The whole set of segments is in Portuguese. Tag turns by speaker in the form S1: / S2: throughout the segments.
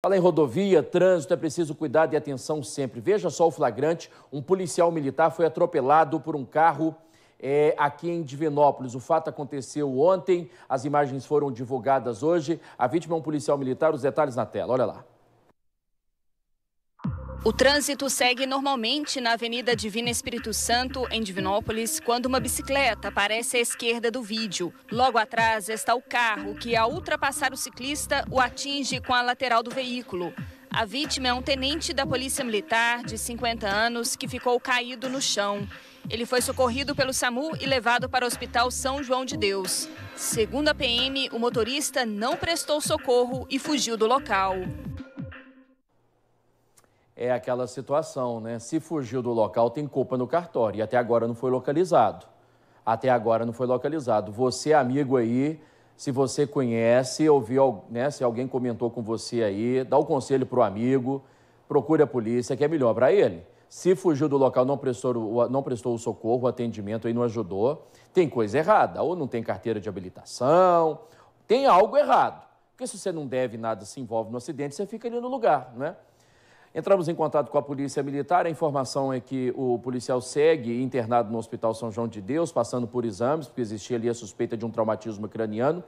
S1: Fala em rodovia, trânsito, é preciso cuidado e atenção sempre. Veja só o flagrante, um policial militar foi atropelado por um carro é, aqui em Divinópolis. O fato aconteceu ontem, as imagens foram divulgadas hoje. A vítima é um policial militar, os detalhes na tela, olha lá.
S2: O trânsito segue normalmente na Avenida Divina Espírito Santo, em Divinópolis, quando uma bicicleta aparece à esquerda do vídeo. Logo atrás está o carro que, ao ultrapassar o ciclista, o atinge com a lateral do veículo. A vítima é um tenente da Polícia Militar de 50 anos que ficou caído no chão. Ele foi socorrido pelo SAMU e levado para o Hospital São João de Deus. Segundo a PM, o motorista não prestou socorro e fugiu do local
S1: é aquela situação, né? Se fugiu do local, tem culpa no cartório. E até agora não foi localizado. Até agora não foi localizado. Você, amigo aí, se você conhece, ouviu, né? Se alguém comentou com você aí, dá o um conselho para o amigo, procure a polícia, que é melhor para ele. Se fugiu do local, não prestou, não prestou o socorro, o atendimento aí não ajudou, tem coisa errada. Ou não tem carteira de habilitação, tem algo errado. Porque se você não deve nada, se envolve no acidente, você fica ali no lugar, né? Entramos em contato com a Polícia Militar. A informação é que o policial segue internado no Hospital São João de Deus, passando por exames, porque existia ali a suspeita de um traumatismo craniano.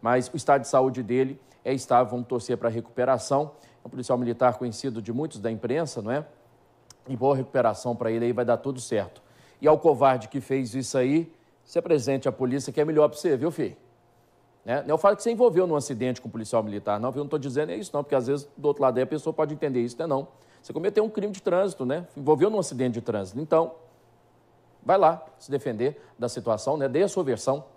S1: Mas o estado de saúde dele é estável, vamos torcer para a recuperação. É um policial militar conhecido de muitos da imprensa, não é? E boa recuperação para ele aí, vai dar tudo certo. E ao covarde que fez isso aí, se apresente à polícia, que é melhor para você, viu, filho? Né? Eu falo que você envolveu num acidente com um policial militar, não, eu não estou dizendo é isso, não, porque às vezes do outro lado aí a pessoa pode entender isso, né? não. Você cometeu um crime de trânsito, né? Envolveu num acidente de trânsito. Então, vai lá se defender da situação, né? Dê a sua versão,